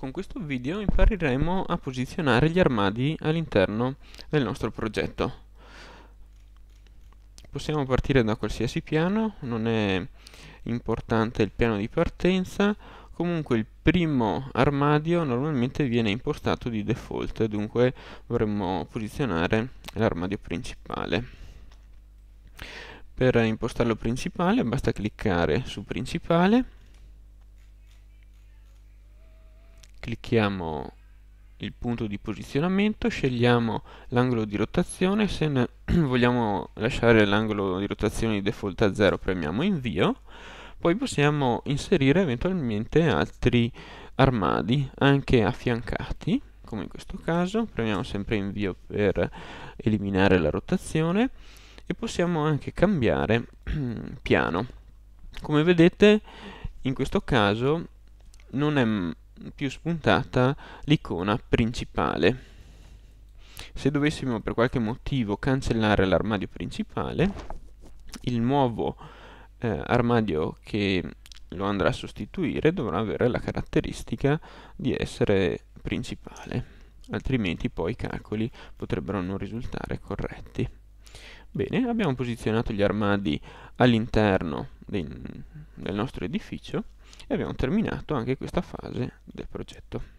Con questo video impareremo a posizionare gli armadi all'interno del nostro progetto. Possiamo partire da qualsiasi piano, non è importante il piano di partenza, comunque il primo armadio normalmente viene impostato di default, dunque dovremmo posizionare l'armadio principale. Per impostarlo principale basta cliccare su principale clicchiamo il punto di posizionamento, scegliamo l'angolo di rotazione, se vogliamo lasciare l'angolo di rotazione di default a 0 premiamo invio, poi possiamo inserire eventualmente altri armadi anche affiancati, come in questo caso, premiamo sempre invio per eliminare la rotazione e possiamo anche cambiare piano. Come vedete in questo caso non è più spuntata l'icona principale. Se dovessimo per qualche motivo cancellare l'armadio principale, il nuovo eh, armadio che lo andrà a sostituire dovrà avere la caratteristica di essere principale, altrimenti poi i calcoli potrebbero non risultare corretti. Bene, abbiamo posizionato gli armadi all'interno del, del nostro edificio e abbiamo terminato anche questa fase del progetto.